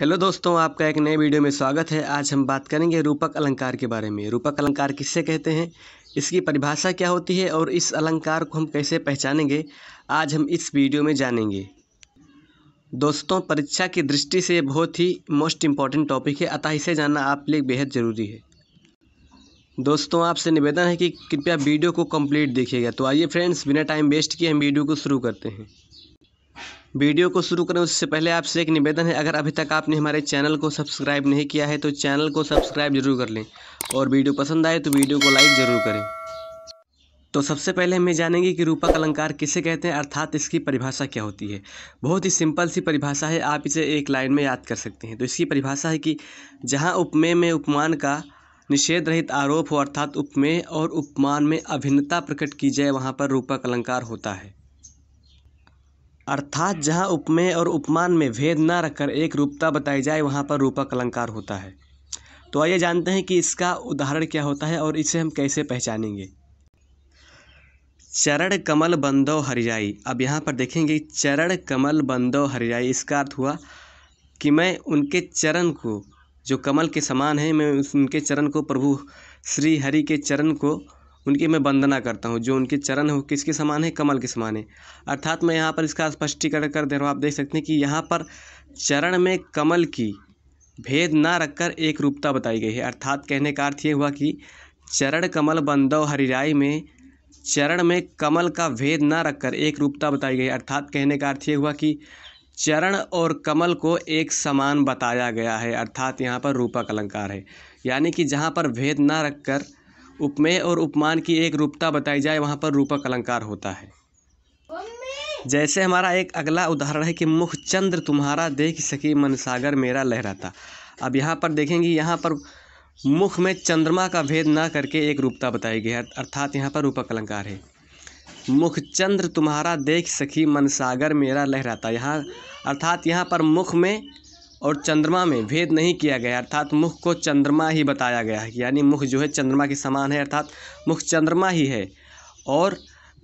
hello दोस्तों आपका एक नए वीडियो में स्वागत है आज हम बात करेंगे रूपक अलंकार के बारे में रूपक अलंकार किससे कहते हैं इसकी परिभाषा क्या होती है और इस अलंकार को हम कैसे पहचानेंगे आज हम इस वीडियो में जानेंगे दोस्तों परीक्षा की दृष्टि से बहुत ही मोस्ट इम्पॉर्टेंट टॉपिक है अतः इसे जानना आपके लिए बेहद ज़रूरी है दोस्तों आपसे निवेदन है कि कृपया वीडियो को कम्प्लीट देखिएगा तो आइए फ्रेंड्स बिना टाइम वेस्ट किए हम वीडियो को शुरू करते हैं वीडियो को शुरू करें उससे पहले आपसे एक निवेदन है अगर अभी तक आपने हमारे चैनल को सब्सक्राइब नहीं किया है तो चैनल को सब्सक्राइब जरूर कर लें और वीडियो पसंद आए तो वीडियो को लाइक ज़रूर करें तो सबसे पहले हमें जानेंगे कि रूपक अलंकार किसे कहते हैं अर्थात इसकी परिभाषा क्या होती है बहुत ही सिंपल सी परिभाषा है आप इसे एक लाइन में याद कर सकते हैं तो इसकी परिभाषा है कि जहाँ उपमेय में उपमान का निषेध रहित आरोप हो अर्थात उपमेय और उपमान में अभिन्नता प्रकट की जाए वहाँ पर रूपक अलंकार होता है अर्थात जहाँ उपमेय और उपमान में भेद न रखकर एक रूपता बताई जाए वहाँ पर रूपक अलंकार होता है तो आइए जानते हैं कि इसका उदाहरण क्या होता है और इसे हम कैसे पहचानेंगे चरण कमल बंदो हरियाई अब यहाँ पर देखेंगे चरण कमल बंदो हरियाई इसका अर्थ हुआ कि मैं उनके चरण को जो कमल के समान है मैं उनके चरण को प्रभु श्री हरि के चरण को उनकी मैं वंदना करता हूँ जो उनके चरण हो किसके समान है कमल के समान है अर्थात मैं यहाँ पर इसका स्पष्टीकरण कर दे रहा हूँ आप देख सकते हैं कि यहाँ पर चरण में कमल की भेद ना रखकर एक रूपता बताई गई है अर्थात कहने का अर्थ ये हुआ कि चरण कमल बंदव हरिराय में चरण में कमल का भेद ना रखकर एक रूपता बताई गई अर्थात कहने का अर्थ ये हुआ कि चरण और कमल को एक समान बताया गया है अर्थात यहाँ पर रूपक अलंकार है यानी कि जहाँ पर भेद ना रखकर उपमेय और उपमान की एक रूपता बताई जाए वहाँ पर रूपक अलंकार होता है जैसे हमारा एक अगला उदाहरण है कि मुख चंद्र तुम्हारा देख सके मनसागर मेरा लहराता अब यहाँ पर देखेंगे यहाँ पर मुख में चंद्रमा का भेद ना करके एक रूपता बताई गई है अर्थात यहाँ पर रूपक अलंकार है मुख चंद्र तुम्हारा देख सखी मनसागर मेरा लहराता यहाँ अर्थात यहाँ पर मुख में और चंद्रमा में भेद नहीं किया गया अर्थात मुख को चंद्रमा ही बताया गया है यानी मुख जो है चंद्रमा के समान है अर्थात मुख चंद्रमा ही है और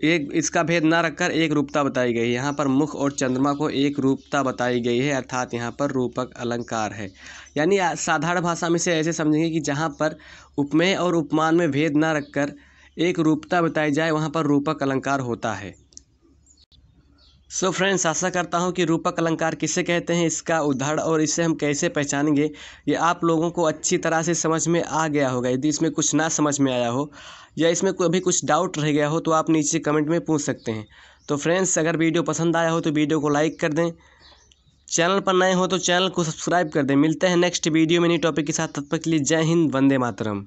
एक इसका भेद ना रखकर एक रूपता बताई गई है यहाँ पर मुख और चंद्रमा को एक रूपता बताई गई है अर्थात यहाँ पर रूपक अलंकार है यानी साधारण भाषा में से ऐसे समझेंगे कि जहाँ पर उपमेय और उपमान में भेद ना रखकर एक रूपता बताई जाए वहाँ पर रूपक अलंकार होता है सो so फ्रेंड्स आशा करता हूँ कि रूपक अलंकार किसे कहते हैं इसका उदाहरण और इसे हम कैसे पहचानेंगे ये आप लोगों को अच्छी तरह से समझ में आ गया होगा यदि इसमें कुछ ना समझ में आया हो या इसमें कोई अभी कुछ डाउट रह गया हो तो आप नीचे कमेंट में पूछ सकते हैं तो फ्रेंड्स अगर वीडियो पसंद आया हो तो वीडियो को लाइक कर दें चैनल पर नए हो तो चैनल को सब्सक्राइब कर दें मिलते हैं नेक्स्ट वीडियो में नई टॉपिक के साथ तत्पक के लिए जय हिंद वंदे मातरम